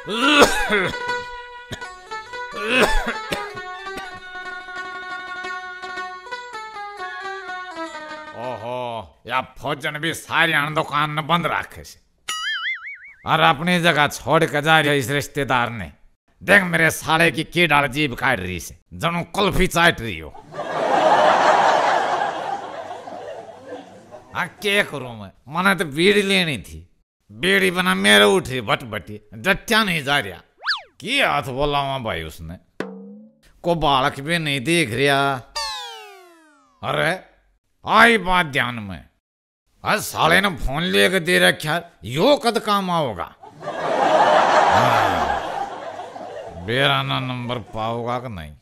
ઓહો આ ભોજન બી સારી दुकान દુકાન બંધ और अपनी जगह छोड़ के जा रही इस रिश्तेदार ने देख मेरे साले की कीड़ा जीभ काट रही से जनू कुल्फी चाट रही हो हाँ क्या करूं मैं मैंने तो भीड़ लेनी थी बीड़ी बना मेरे उठी बटबटी जट्या नहीं जा रहा की हाथ बोला हुआ भाई उसने को बालक भी नहीं देख रहा अरे आई बात ध्यान में अरे साले ने फोन लेके दे रखा यो कद काम आओगा हाँ, बेराना नंबर पाओगा कि नहीं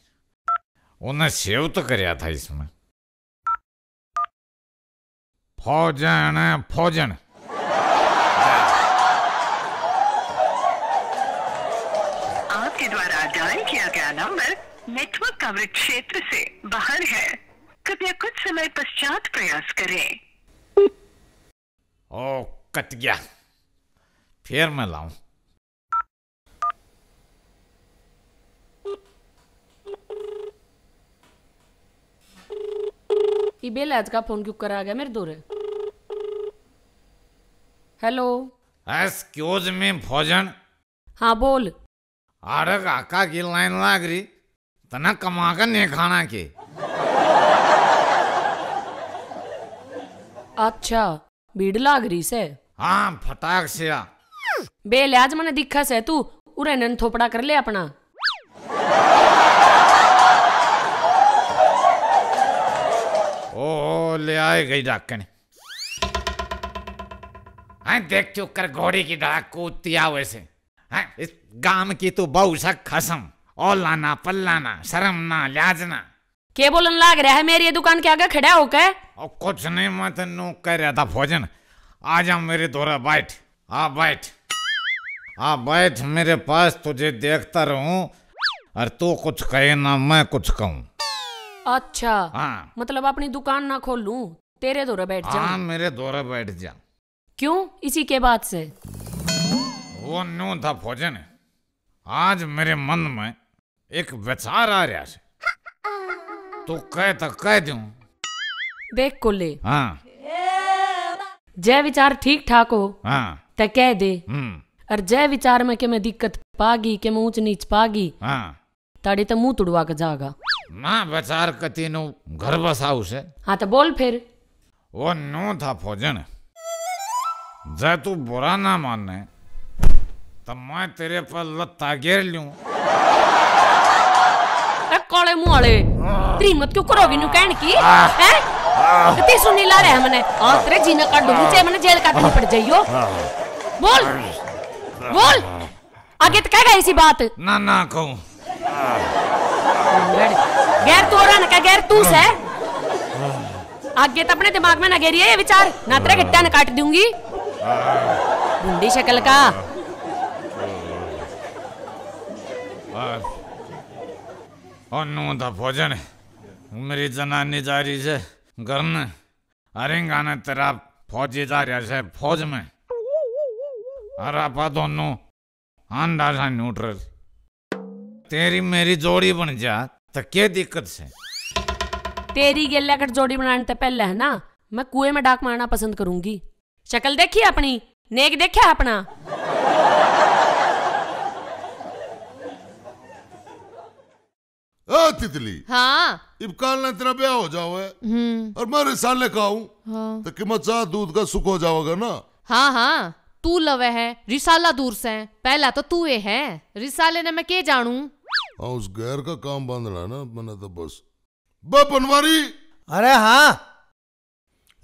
उन्हें सेव तो कर था इसमें फौजन फौजन नेटवर्क कवरेज क्षेत्र से बाहर है कृपया कुछ समय पश्चात प्रयास करें ओ कट गया फिर मैं लाऊं बेल आज का फोन क्यों करा गया मेरे दूर हेलो एक्सक्यूज में भोजन हाँ बोल अरे काका की लाइन लाग रही तना कमा कर नहीं खाना के अच्छा भीड़ लाग रही से हाँ फटाक से आ बे लाज मने दिखा से तू उरे नन थोपड़ा कर ले अपना ओ, ओ ले आए गई डाकने हाँ देख चुक कर घोड़ी की डाक कूदती आवे से हाँ इस गांव की तू बहु सक खसम ओलाना पल्लाना शर्म ना के बोलन लाग रहा है मेरी दुकान के आगे खड़ा होकर और कुछ नहीं मैं तेन तो कह रहा था भोजन आ जा मेरे दौरा बैठ आ बैठ आ बैठ मेरे पास तुझे देखता रहूं और तू कुछ कहे ना मैं कुछ कहूं अच्छा हाँ मतलब अपनी दुकान ना खोलूं तेरे दौरे बैठ जा हाँ मेरे दौरे बैठ जा क्यों इसी के बाद से वो न्यू था भोजन आज मेरे मन में एक विचार आ रहा है તું कह तो कह दू देख कोले हाँ जय विचार ठीक ठाक हो हाँ तो कह दे हम्म। और जय विचार में के मैं दिक्कत पागी के मैं ऊंच नीच पागी हाँ ताड़े तो ता मुंह तुड़वा के जागा ना विचार कति नु घर बसाऊ से हाँ तो बोल फिर वो नो था भोजन जय तू बुरा ना माने तो मैं तेरे पर लत्ता घेर लू काले मुंह वाले तेरी क्यों करो विनु कहन की हैं ते सुनी ला रहे मने और तेरे जीने का डूबू चाहे मने जेल का पड़ जाइयो बोल बोल आगे तो कह गई इसी बात ना ना कहूं गैर तू और ना गैर तू से आगे तो अपने दिमाग में ना है ये विचार ना तेरे गट्टा ना काट दूंगी बुंडी शक्ल का अन्नु भोजन मेरी जनानी जा रही है घर में अरे गाने तेरा फौजी जा रहा है फौज में अरे आप दोनों आंडा सा न्यूट्रल तेरी मेरी जोड़ी बन जा तो क्या दिक्कत से तेरी गेल्या अगर जोड़ी बनाने से पहले है ना मैं कुएं में डाक मारना पसंद करूंगी शक्ल देखी अपनी नेक देखा अपना तितली हाँ इबकाल इतना ब्याह हो जाओ है हम्म। और मैं रिसाले का हूँ हाँ। तो कि मचा दूध का सुख हो जाओगे ना हाँ हाँ तू लवे है रिसाला दूर से पहला तो तू ये है रिसाले ने मैं के जानू हाँ उस गैर का काम बांधना ना मैंने तो बस बे बनवारी अरे हाँ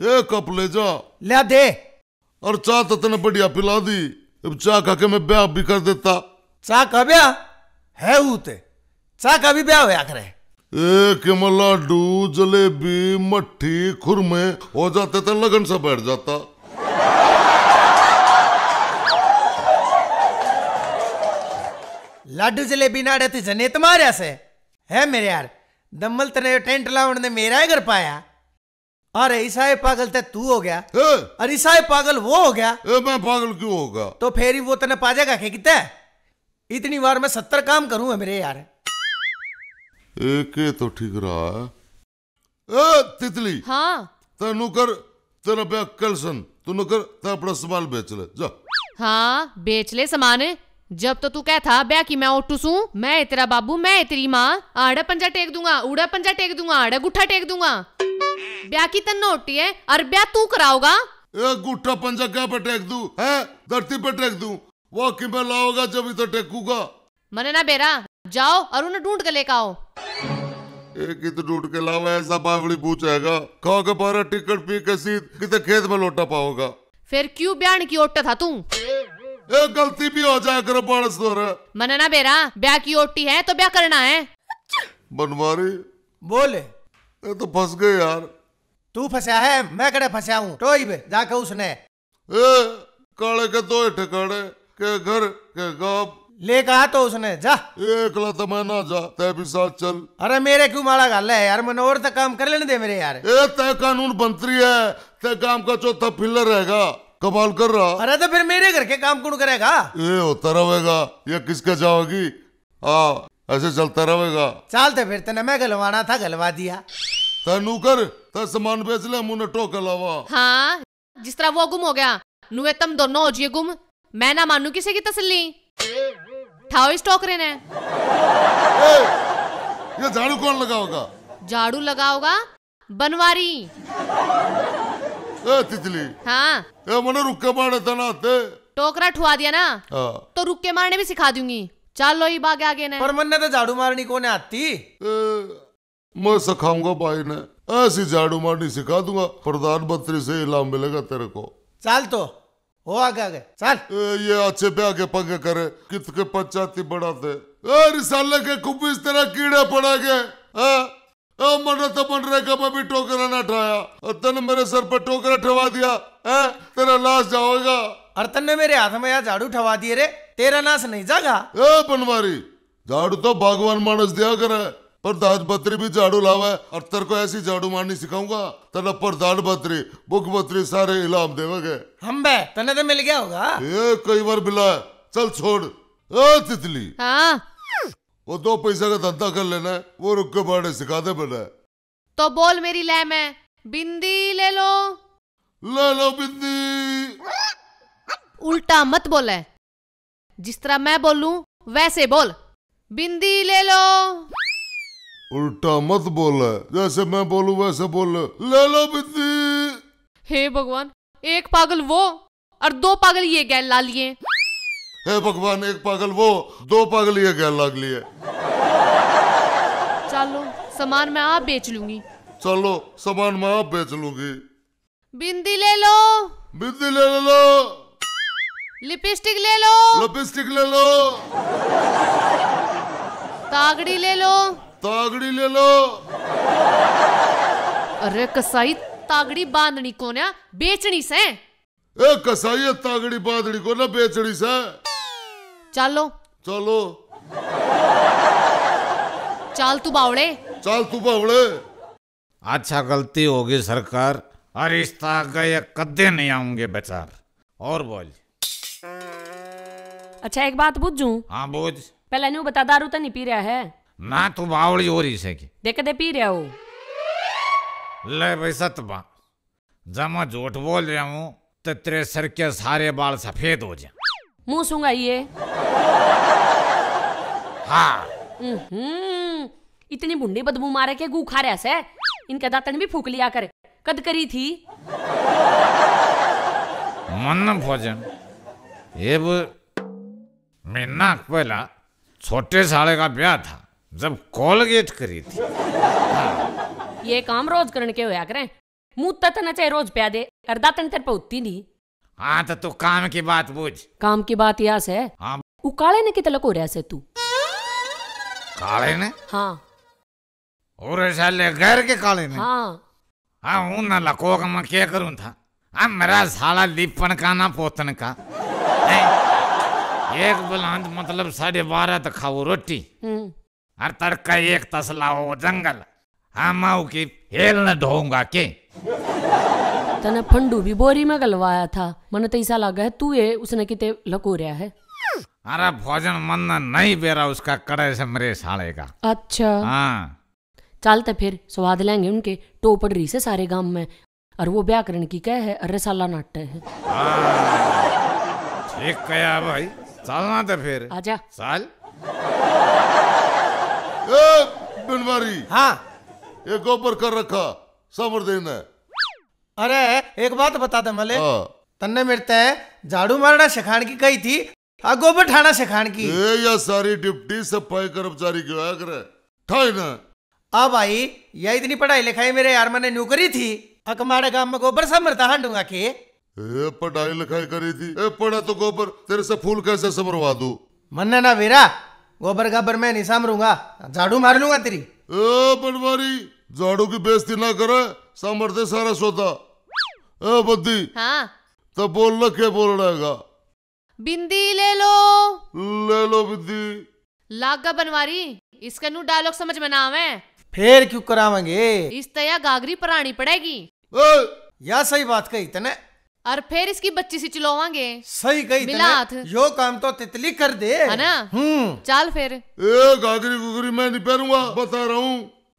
ये कप ले जा ले दे और चाह तो तेने बढ़िया पिला दी अब चाह खा के मैं ब्याह भी कर देता चाह का ब्याह है ऊते सा कभी ब्याह होया करे एक डू जलेबी मट्ठी खुरमे हो जाते तो लगन से बैठ जाता लड्डू जलेबी नाड़े थे जने तो तुम्हारे से है मेरे यार दम्मल तने टेंट लावण ने मेरा ही घर पाया अरे ईसाई पागल ते तू हो गया ए? अरे ईसाई पागल वो हो गया ए, मैं पागल क्यों होगा तो फेरी वो तने पाजेगा के कितने इतनी बार मैं सत्तर काम करूं है मेरे यार एक तो ठीक रहा है ए तितली हाँ तेनू कर तेरा पे अक्कल सन तू नुकर ते अपना सामान बेच ले जा हाँ बेच ले सामान जब तो तू कह था ब्या की मैं ओटू सू मैं तेरा बाबू मैं तेरी माँ आड़ा पंजा टेक दूंगा उड़ा पंजा टेक दूंगा आड़ा गुठा टेक दूंगा ब्या की तन नोटी है और ब्या तू कराओगा एक गुट्ठा पंजा क्या पे टेक दू है धरती पे टेक दू वो कि मैं लाओगा जब इधर टेकूगा मने ना बेरा जाओ अरुण ढूंढ के लेकर आओ एक ही तो ढूंढ के लावा ऐसा बावड़ी पूछेगा खा के बारा टिकट पी के सीध कितने खेत में लौटा पाओगा फिर क्यों ब्याह की ओटा था तू एक गलती भी हो जाए करो पारस मना ना बेरा ब्याह की ओटी है तो ब्याह करना है बनवारी बोले ये तो फंस गए यार तू फंसा है मैं कड़े फंसा हूँ तो जाके उसने ए काले के दो ठिकाने के घर के गांव ले कहा तो उसने जा एक तो मैं ना जा ते भी साथ चल अरे मेरे क्यों माड़ा गल है यार मैंने और तो काम कर लेने दे मेरे यार ए तय कानून बंतरी है ते काम का चौथा फिलर रहेगा कमाल कर रहा अरे तो फिर मेरे घर के काम कौन करेगा ये होता रहेगा ये किसके जाओगी आ ऐसे चलता रहेगा चलते तो फिर तेने मैं गलवाना था गलवा दिया तेनू कर ते सामान बेच ले मुने टोक लावा हाँ जिस तरह वो गुम हो गया नुए तुम दोनों हो जिए गुम मैं ना मानू किसी की तसली थाओइस्ट टॉकरे ने ये झाड़ू कौन लगाओगा झाड़ू लगाओगा बनवारी ए तितली हाँ मने रुके मारने था ना ते टोकरा ठुआ दिया ना हाँ। तो तो रुके मारने भी सिखा दूंगी चल लो ये बाग आगे ने पर मन्ने तो झाड़ू मारनी कौन आती ए, मैं सिखाऊंगा भाई ने ऐसी झाड़ू मारनी सिखा दूंगा प्रधानमंत्री से इलाम मिलेगा तेरे को चल तो हो आगे आगे चल ये अच्छे पे आगे पंगे करे पंचायती अरे साले के इस तरह पड़ा गए मन तो मन का मैं भी टोकरा ना ठाया तन मेरे सर पर टोकरा ठवा दिया है तेरा लाश जाओगा और ने मेरे हाथ में यहाँ झाड़ू ठवा दिए रे तेरा नाश नहीं जागा ए बनवारी झाड़ू तो भगवान मानस दिया करे पर प्रधान मंत्री भी झाड़ू लावा है और तेरे को ऐसी झाड़ू मारनी सिखाऊंगा तेरा पर प्रधान मंत्री मुख्य मंत्री सारे इलाम देवेंगे हम बे तने तो मिल गया होगा ये कई बार मिला है चल छोड़ ओ तितली हाँ वो दो पैसा का धंधा कर लेना है वो रुक के बाड़े सिखा दे बना तो बोल मेरी लैम है बिंदी ले लो ले लो बिंदी उल्टा मत बोले जिस तरह मैं बोलूं वैसे बोल बिंदी ले लो उल्टा मत बोला जैसे मैं बोलू वैसे बोल लो बिंदी हे भगवान एक पागल वो और दो पागल ये गैल ला लिए हे भगवान एक पागल वो दो पागल ये गैल ला लिए चलो सामान मैं आप बेच लूंगी चलो सामान मैं आप बेच लूंगी बिंदी ले लो बिंदी ले लो लिपस्टिक ले लो लिपस्टिक ले लो तागड़ी ले लो तागड़ी ले लो अरे कसाई तागड़ी बांधनी को ना बेचनी से ए कसाई तागड़ी बांधनी को ना बेचनी से चलो चलो चाल तू बावड़े चाल तू बावड़े अच्छा गलती होगी सरकार अरे गए कदे नहीं आऊंगे बेचार और बोल अच्छा एक बात बुझू हाँ बुझ पहले नहीं बता दारू तो नहीं पी रहा है ना ના તું બાવળી ઓરી છે देख दे पी रहा हूँ ले भाई सतबा जमा झूठ बोल रहा हूँ तो तेरे सर के सारे बाल सफेद हो जाए मुंह सुंगा ये हाँ इतनी बुंडी बदबू मारे के गुखा रहा से इनके दातन भी फूक लिया कर कद करी थी मन भोजन ये महीना पहला छोटे साले का ब्याह था जब कोलगेट करी थी हाँ। ये काम रोज करने के होया करें मुंह ततन तो चाहे रोज प्या दे अर्धा तन तेरे पे उतनी नहीं हाँ तो तू काम की बात बुझ काम की बात या से हाँ उकाले ने कितने को रहा से तू काले ने हाँ और साले घर के काले ने हाँ हाँ उन ना लको का मैं क्या करूं था हाँ मेरा साला लिपन का ना पोतन का एक बुलंद मतलब साढ़े बारह तक खाओ रोटी हम्म। हर तड़क एक तसला हो जंगल हमाऊ हाँ, की हेल न ढोंगा के तने फंडू भी बोरी में गलवाया था मन तो ऐसा लगा है तू ये उसने कितने लको रहा है अरे भोजन मन नहीं बेरा उसका कड़े से मरे साले का अच्छा हाँ चलते तो फिर स्वाद लेंगे उनके टोपड़ी से सारे गांव में और वो व्याकरण की क्या है अरे साला नाट्य है हाँ। ठीक कह भाई चलना तो फिर आजा साल बिनवारी हाँ एक ऊपर कर रखा समर देना अरे एक बात बता दे मले हाँ। तन्ने मिलते हैं झाड़ू मारना सिखाने की कही थी और गोबर ठाना सिखाने की ए या सारी डिप्टी सफाई कर्मचारी क्यों आया करे ठाई ना आ भाई ये इतनी पढ़ाई लिखाई मेरे यार मैंने नौकरी थी अकमाड़े काम में गोबर समर समरता हांडूंगा के ए पढ़ाई लिखाई करी थी ए पढ़ा तो गोबर तेरे से फूल कैसे समरवा दू मन्ने ना वीरा गोबर गाबर मैं नहीं सामरूंगा झाड़ू मार लूंगा तेरी ए पटवारी झाड़ू की बेइज्जती ना करे सामर्थ्य सारा सोता ए बद्दी हाँ बोल बोलना क्या बोल रहेगा बिंदी ले लो ले लो बिंदी लागा बनवारी इसका नू डायलॉग समझ में ना आवे फिर क्यों करावेंगे इस तया गागरी परानी पड़ेगी ए! या सही बात कही तने और फिर इसकी बच्ची से चिलोवांगे सही कही मिलाथ यो काम तो तितली कर दे है ना हम्म। चल फिर ए गागरी गुगरी मैं नहीं पहनूंगा बता रहा हूँ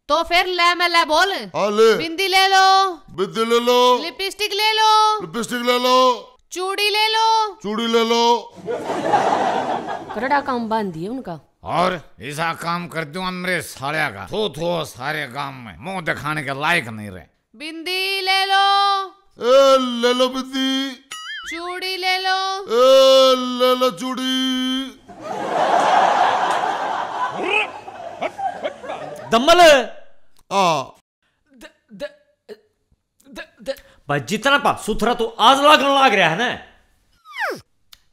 तो फिर ले मैं ले बोल हाँ, ले। बिंदी ले लो बिंदी ले लो लिपस्टिक ले लो लिपस्टिक ले लो चूड़ी ले लो चूड़ी ले लो करड़ा काम बांध दिए उनका और ऐसा काम कर दू अमरे सारे का थो थो सारे काम में मुंह दिखाने के लायक नहीं रहे बिंदी ले लो ए ले लो बिंदी चूड़ी ले लो ए ले लो चूड़ी दम्मल आ भाई जितना पा सुथरा तो आज लागन लाग रहा है ना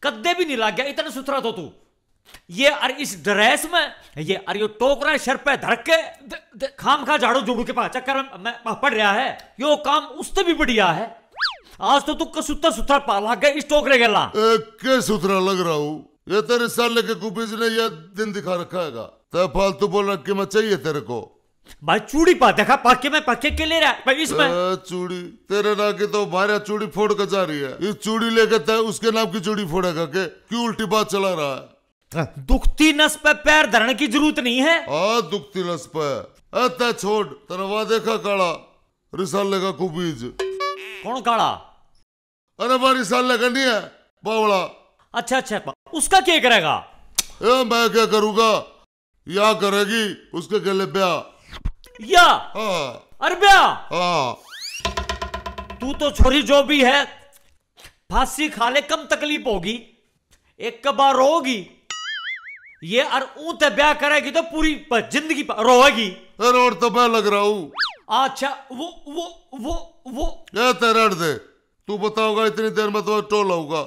कद्दे भी नहीं लाग गया इतना सुथरा तो तू ये अरे इस ड्रेस में ये अरे यो टोकरा सर पे धर के खाम खा झाड़ू जोड़ू के पास चक्कर मैं पड़ रहा है यो काम उससे भी बढ़िया है आज तो तू कसुत्ता सुथरा पा लग गए इस टोकरे ला के सुथरा लग रहा हूँ ये तेरे साले के कुपीज ने यह दिन दिखा रखा है तो फालतू बोल रखे मैं चाहिए तेरे को भाई चूड़ी पा देखा पाके में पाके के ले रहा है इसमें चूड़ी तेरे नाम की तो भारे चूड़ी फोड़ कर जा रही है इस चूड़ी लेके तय उसके नाम की चूड़ी फोड़ेगा के क्यों उल्टी बात चला रहा है दुखती नस पे पैर धरने की जरूरत नहीं है आ, दुखती नस पे अतः छोड़ तरवा देखा काला रिसाले का कुबीज कौन काला अरे वो रिसाले का नहीं है बावला अच्छा अच्छा उसका क्या करेगा ए, मैं क्या करूंगा या करेगी उसके गले ब्याह या हाँ। अरे ब्याह हाँ। तू तो छोरी जो भी है फांसी खाले कम तकलीफ होगी एक कबार होगी ये अर ऊते ब्याह करेगी तो पूरी जिंदगी रोएगी रोड तो मैं लग रहा हूँ अच्छा वो वो वो वो ये तेरा दे तू बताओगा इतनी देर में तो टोल आऊंगा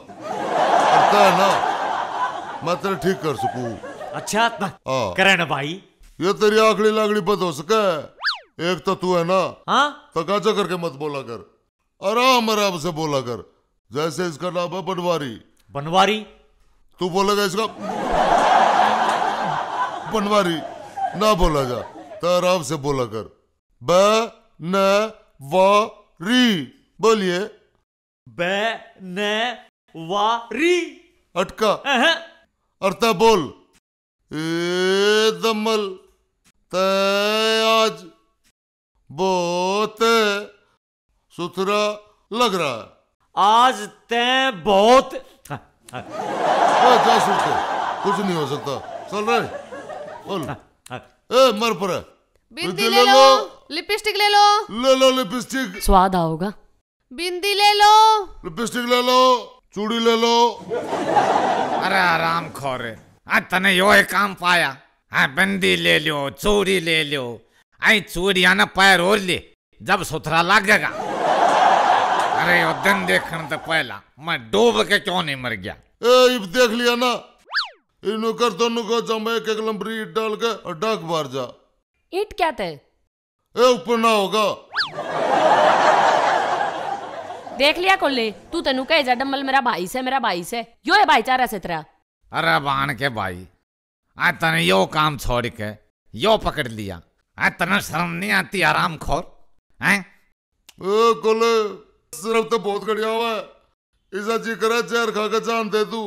ना मैं तेरे ठीक कर सकू अच्छा हाँ। ना भाई ये तेरी आखड़ी लागड़ी बंद हो सके एक तो तू है ना हाँ तो गाजा करके मत बोला कर आराम आराम से बोला कर जैसे इसका नाम है बनवारी बनवारी तू बोलेगा इसका पनवारी ना बोला जा तो आराम से बोला कर ब न व री बोलिए ब न व री अटका अर्था बोल ए दमल ते आज बहुत सुथरा लग रहा है आज तय बहुत हाँ, हाँ। हाँ, कुछ नहीं हो सकता चल रहा है हाँ, हाँ। बिंदी ले लो लिपस्टिक ले लो ले लो लिपस्टिक स्वाद आओगा बिंदी ले लो लिपस्टिक ले लो चूड़ी ले लो अरे आराम खोरे हाँ, तने यो एक काम पाया हाँ बिंदी ले लो चूड़ी ले लो आई चूड़िया ना पैर और ले जब सुथरा लगेगा अरे यो दिन देखने तो पहला मैं डूब के क्यों नहीं मर गया ए देख लिया ना कर तो नु को जमे एक लंबरी ईट डाल के और डाक बार जा ईट क्या थे ए ऊपर ना होगा देख लिया कोले तू तनु कहे जा डम्बल मेरा भाई से मेरा भाई से यो है भाईचारा से तेरा अरे बान के भाई आ तने यो काम छोड़ के यो पकड़ लिया आ तने शर्म नहीं आती आराम खोर हैं ओ कोले सिर्फ तो बहुत गड़िया हुआ है इजा जी करा जहर खा के जान दे तू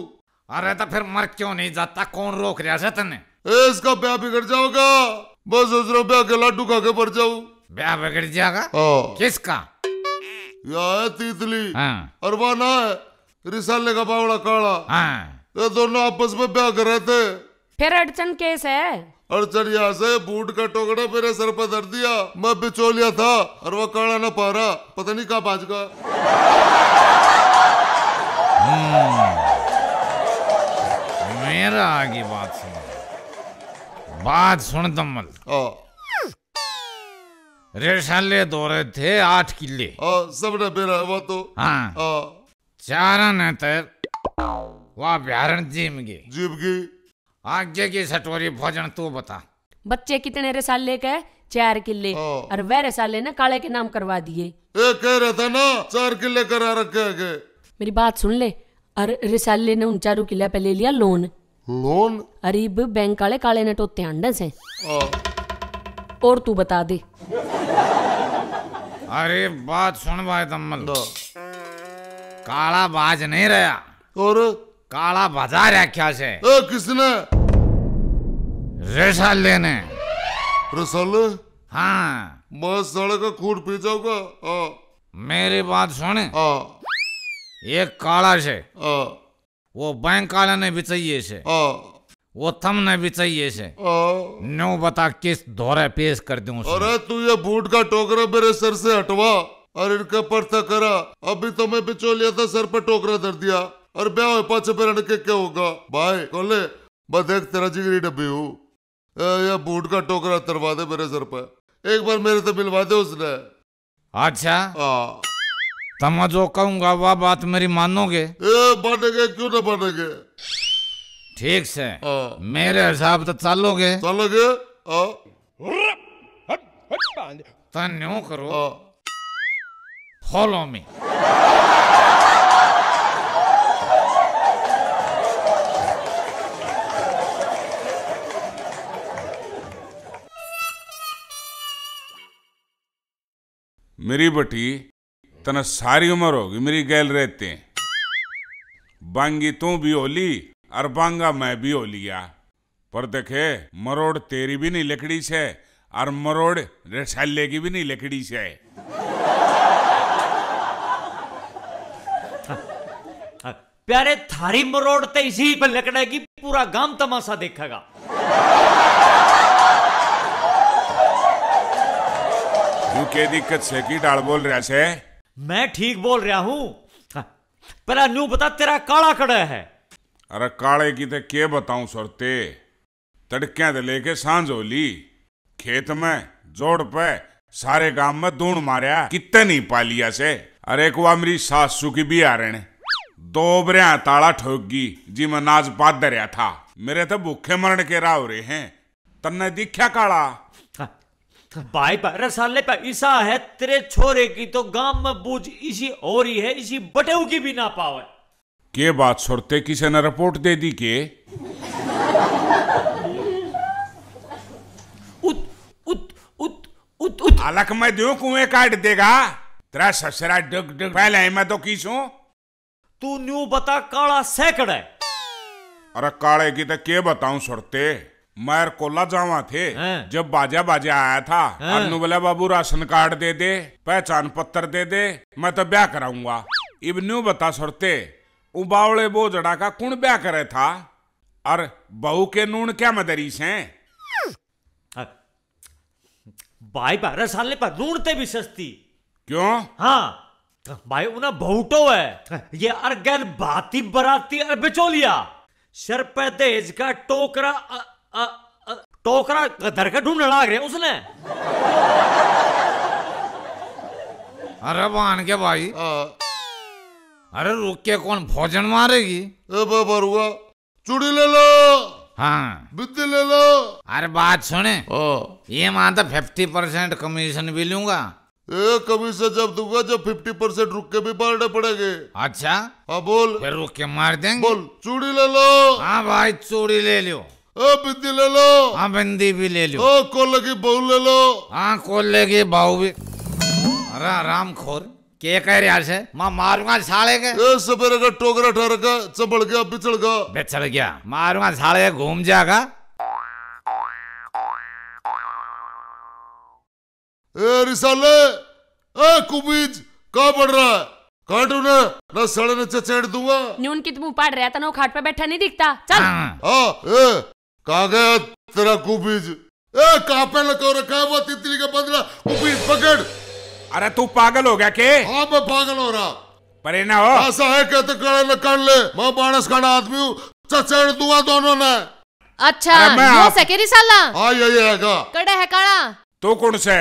अरे तो फिर मर क्यों नहीं जाता कौन रोक रहा है तने इसका ब्याह बिगड़ जाओगा बस उसरो ब्याह के लाडू खा के पड़ जाऊ ब्याह बिगड़ जाएगा हाँ। किसका यह तीतली हाँ। और वह ना है रिसाले का बावड़ा काला हाँ। ये दोनों आपस में ब्याह कर रहे थे फिर अड़चन केस है अड़चन यहाँ से बूट का टोकड़ा मेरे सर पर धर दिया मैं बिचौलिया था और वह काला ना पा रहा पता नहीं कहा भाज का मेरा आगे बात सुन बात सुन दमल ओ रेशाले दौरे थे आठ किले सब मेरा वो तो हाँ चार ने तो जीम गे जीम गे आगे की सटोरी भोजन तू बता बच्चे कितने ले के चार किले और वह रेसाल ने काले के नाम करवा दिए कह रहा था ना चार किले करा रखे मेरी बात सुन ले और रिसाले ने उन चारों किला पे ले लिया लोन लोन अरे बे बैंक वाले काले ने टोते अंडे से और तू बता दे अरे बात सुन भाई दम्मल दो काला बाज नहीं रहा और काला बाजार है क्या से ओ किसने रसाले लेने रसाले हाँ बस सड़क का कूट पी जाऊंगा मेरी बात सुन ये काला से ओ वो बैंक वाले ने भी चाहिए से वो थम ने भी चाहिए से नो बता किस धोरे पेश कर दूं अरे तू ये बूट का टोकरा मेरे सर से हटवा और इनका पर्था करा अभी तो मैं बिचौलिया था सर पर टोकरा धर दिया और ब्याह पाचे पे रण के क्या होगा भाई कोले मैं देख तेरा जिगरी डब्बी हूँ यह बूट का टोकरा तरवा दे मेरे सर पर एक बार मेरे से मिलवा दे उसने अच्छा आ। हाँ। तमा जो कहूंगा वह बात मेरी मानोगे बाटेगे क्यों ना मानेंगे ठीक से मेरे हिसाब से चलोगे चलोगे तो करो फॉलो मी मेरी बटी तना सारी उम्र होगी मेरी गैल रहते बांगी तू भी होली और बांगा मैं भी लिया पर देखे मरोड़ तेरी भी नहीं लकड़ी से और मरोड़ रसाले की भी नहीं लकड़ी से प्यारे थारी मरोड़ ते इसी पर लकड़ेगी की पूरा गांव तमाशा देखेगा यू के दिक्कत से की डाल बोल रहा से मैं ठीक बोल रहा हूं हाँ, पर न्यू बता तेरा काला कड़ा है अरे काले की ते के बताऊं सरते तड़के दे लेके सांझ होली खेत में जोड़ पे सारे काम में धूण मारिया कितने नहीं पालिया से अरे एक बार मेरी सासू की भी आ रहे दो बरिया ताला गई जी मैं नाज पाद रहा था मेरे तो भूखे मरण के राह रहे हैं तन्ने दिखा काला भाई पर रसाले पर ईसा है तेरे छोरे की तो गांव में बूझ इसी हो रही है इसी बटेऊ की भी ना पावे के बात सुरते किसे ने रिपोर्ट दे दी के उत उत उत उत उत अलग मैं दू कुएं काट देगा तेरा ससरा डग डग पहले मैं तो किसू तू न्यू बता काला सैकड़ है अरे काले की तो के बताऊं सुरते मैर कोला जावा थे हाँ। जब बाजा बाजा आया था हाँ। अनु बोला बाबू राशन कार्ड दे दे पहचान पत्र दे दे मैं तो ब्याह कराऊंगा इब न्यू बता सुरते उबावले जड़ा का कौन ब्याह करे था और बहू के नून क्या मदरी से भाई बारह साल पर नून ते भी सस्ती क्यों हाँ भाई उन्हें बहुटो है ये अरगन भाती बराती और बिचौलिया सर पे का टोकरा अ... टोकरा धर के ढूंढने लाग रहे उसने अरे बान के भाई अरे रुक के कौन भोजन मारेगी चुड़ी चूड़ी ले लो हाँ बिद्दी ले लो अरे बात सुने ओ ये तो फिफ्टी परसेंट कमीशन भी लूंगा ए कमीशन जब दूंगा जब फिफ्टी परसेंट रुक के भी मारने पड़ेगे अच्छा हाँ, बोल फिर रुक के मार देंगे बोल चूड़ी ले लो हाँ भाई चूड़ी ले लो ओ बिंदी ले लो हाँ बिंदी भी ले लो ओ कोल्ले की बहू ले लो हाँ कोल्ले की बहू भी अरे राम खोर के कह रहे आज है मैं मारूंगा साले के ए सवेरे का टोकरा ठहर का चबड़ गया बिछड़ गया बिछड़ गया मारूंगा साले घूम जाएगा ए रिसाले ए कुबीज कहाँ पड़ रहा है काटू ने ना सड़े नीचे चेड़ दूंगा नून की तुम उपाड़ रहा था तो ना खाट पे बैठा नहीं दिखता चल हाँ। आ, हाँ, ए तेरा कुबीज ए कहाँ पे लगा तो रखा है वो तितली का बदला कुबीज पकड़ अरे तू पागल हो गया के हाँ मैं पागल हो रहा परे ना हो ऐसा है कहते तो कड़े न कर ले मैं बाणस खाना आदमी हूँ चचड़ दूंगा दोनों ने अच्छा ये सकेरी साला हाँ ये ये है का कड़े है काड़ा तू कौन से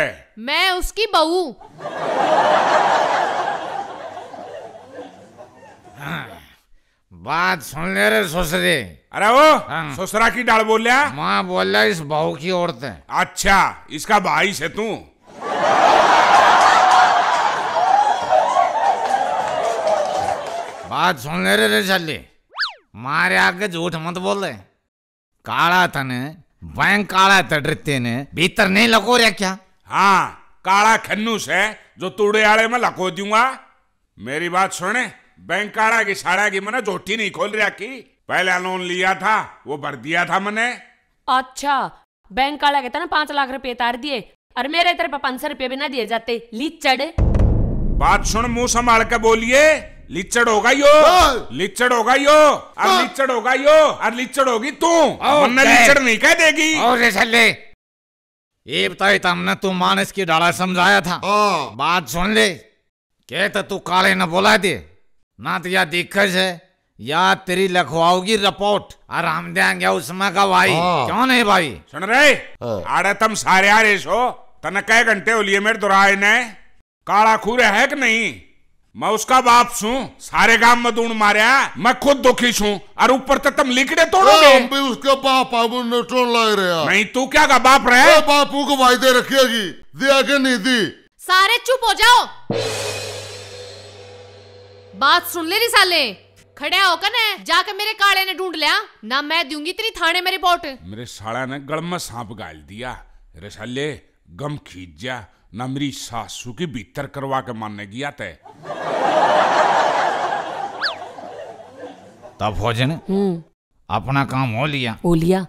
मैं उसकी बहू हाँ, बात सुन ले रे ससुरे अरे वो हाँ। ससुरा की डाल बोल लिया माँ बोल रहा इस बहू की औरत है अच्छा इसका भाई से तू बात सुन ले रे चल मारे आगे झूठ मत बोल रहे काला ने बैंक काला था डरते ने भीतर नहीं लको रहा क्या हाँ काला खन्नूस है जो तुड़े आड़े में लको दूंगा मेरी बात सुने बैंक काला की साड़ा की मैंने झोटी नहीं खोल रहा की पहला लोन लिया था वो भर दिया था मैंने अच्छा बैंक वाला कहता ना पांच लाख रुपए तार दिए और मेरे तरफ पांच सौ रुपये भी ना दिए जाते लिचड़ बात सुन मुंह संभाल के बोलिए लिचड़ होगा यो लिचड़ होगा यो अब लिचड़ होगा यो और लिचड़ होगी तू लिचड़ नहीं कह देगी ये बताए तो हमने तू मानस की डाला समझाया था हाँ। बात सुन ले कहता तो तू काले न बोला दे ना तो यह दिक्कत है या तेरी लखवाओगी रिपोर्ट आराम देंगे उसमें का भाई हाँ। क्यों नहीं भाई सुन रहे हाँ। अरे तुम सारे आ रहे हो तने कई घंटे हो लिए मेरे दुराए ने काला खूर है कि नहीं मैं उसका बाप छू सारे गांव में दूड़ मारिया मैं खुद दुखी छू और ऊपर तक तुम लिखड़े तोड़ोगे हाँ, हम भी उसके बाप आबू नटोन लग रहे नहीं तू क्या का बाप रहे बापू को वायदे रखेगी दिया के नहीं दी सारे चुप हो जाओ बात सुन ले साले खड़े होकर ना जाके मेरे काले ने ढूंढ लिया ना मैं दूंगी तेरी थाने में रिपोर्ट मेरे साला ने गल में सांप गाल दिया रसाले गम खींच जा ना मेरी सासू की भीतर करवा के मानने गया तय तब भोजन हम्म। अपना काम हो लिया हो लिया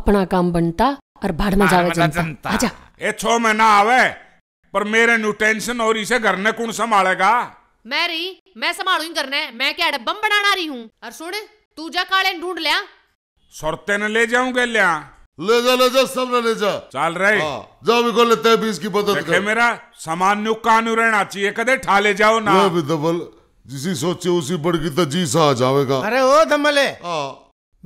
अपना काम बनता और भाड़ में जावे जनता अच्छा ए छो में ना आवे पर मेरे न्यू टेंशन और इसे घर ने कौन संभालेगा मैं रही मैं संभालू ही करना है मैं क्या डब्बम बनाना रही हूँ और सुन तू जा काले ढूंढ लिया सुरते न ले जाऊंगे लिया ले जा ले जा सब ले जा चल रहे हाँ, जा भी को लेते हैं बीस की मदद कर मेरा सामान सामान्य कानू रहना चाहिए कदे ठा ले जाओ ना भी दबल तो जिसी सोचे उसी बड़की तो जी सा जावेगा अरे ओ धमले हाँ।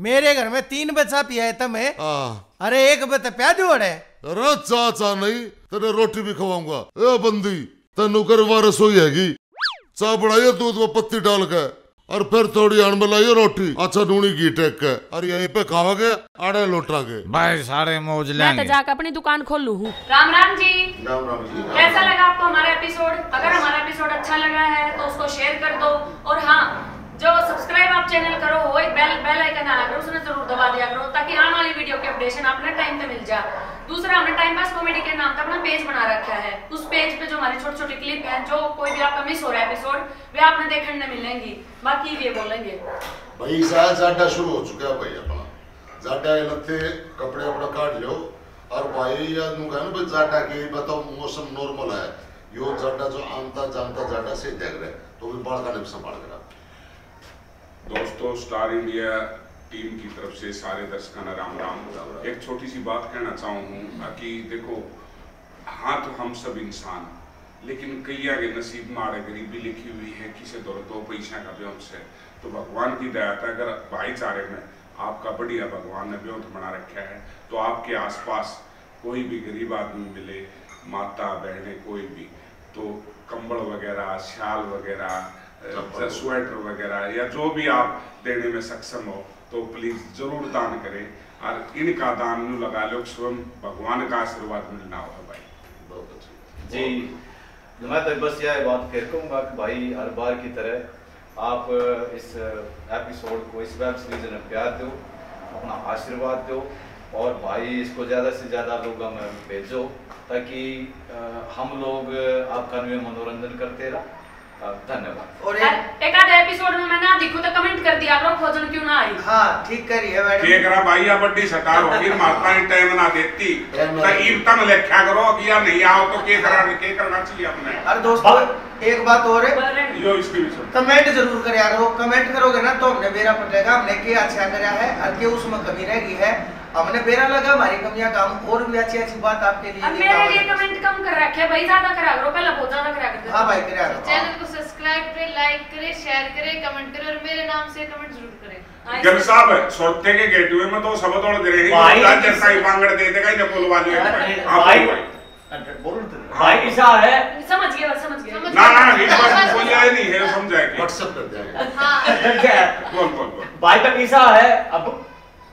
मेरे घर में तीन बच्चा पिया है तमे हाँ। अरे एक बता प्या दू अरे चा चा नहीं तेरे रोटी भी खवाऊंगा ए बंदी तेन करवा रसोई हैगी चाय बढ़ाइयो दूध में पत्ती डाल के और फिर थोड़ी अण मिलाइयो रोटी अच्छा नूनी घी टेक के और यहीं पे खावागे आड़े लौटा के भाई सारे मौज लेंगे मैं तो जाकर अपनी दुकान खोल लू हूँ राम राम जी राम राम जी कैसा लगा आपको हमारा एपिसोड अगर हमारा एपिसोड अच्छा लगा है तो उसको शेयर कर दो और हाँ जो सब्सक्राइब आप चैनल करो वो एक बेल बेल आइकन आया करो उसने जरूर दबा दिया करो ताकि आने वाली वीडियो के अपडेशन आपने टाइम पे मिल जाए दूसरा हमने टाइम पास कॉमेडी के नाम का अपना पेज बना रखा है उस पेज पे जो हमारी छोटी छोटी क्लिप है जो कोई भी आपका मिस हो रहा है एपिसोड वे आपने देखने मिलेंगी बाकी ये बोलेंगे भाई साहब जाटा शुरू हो चुका है भाई अपना जाटा ये लगते कपड़े अपना काट लो और भाई याद नु कहन पे जाटा के बताओ मौसम नॉर्मल है यो जाटा जो आमता जानता जाटा से देख रहे तो भी बाढ़ का नहीं संभाल कर दोस्तों स्टार इंडिया टीम की तरफ से सारे दर्शकों ने राम राम एक छोटी सी बात कहना चाहूँ कि देखो हाँ तो हम सब इंसान लेकिन कई आगे नसीब मारे गरीबी लिखी हुई है किसे दौर दो पैसा का व्योंस है तो भगवान की दया था अगर भाईचारे में आपका बढ़िया भगवान ने व्योंत बना रखा है तो आपके आसपास कोई भी गरीब आदमी मिले माता बहने कोई भी तो कंबल वगैरह शाल वगैरह स्वेटर वगैरह या जो भी आप देने में सक्षम हो तो प्लीज़ ज़रूर दान करें और इनका दान नु लगा लो स्वयं भगवान का आशीर्वाद मिलना हो भाई बहुत अच्छा जी मैं तो बस यह बात कह कहूँगा कि भाई हर बार की तरह आप इस एपिसोड को इस वेब सीरीज में प्यार दो अपना आशीर्वाद दो और भाई इसको ज़्यादा से ज़्यादा लोग हमें भेजो ताकि हम लोग आपका मनोरंजन करते रहें धन्यवाद और एक एपिसोड में मैंने देखो तो कमेंट कर दिया करो क्यों ना आई हाँ, ठीक करी है मैडम टाइम ना देती तो दोस्तों एक बात और कमेंट जरूर करो कमेंट करोगे ना तो हमने मेरा पटेगा हमने क्या अच्छा करा है और के उसमें कमी रह गई है हमने बेरा लगा हमारी कमियां काम और भी अच्छी अच्छी बात आपके लिए अब मेरे लिए कमेंट कम कर रखे भाई ज्यादा करा करो पहले बहुत ज्यादा करा करते हां भाई करा करो चैनल को सब्सक्राइब करें लाइक करें शेयर करें कमेंट करें और मेरे नाम से कमेंट जरूर करें गन हाँ, साहब सोते के गेटवे में तो सब तोड़ दे रहे हैं आज जैसा ही बांगड़ दे देगा इधर पुल वाले हां भाई तो भाई इशारा है समझ गया समझ गया ना ना इस बार बोल जाए नहीं है समझाएंगे व्हाट्सएप कर देंगे हां ठीक बोल बोल बोल भाई तक इशारा है अब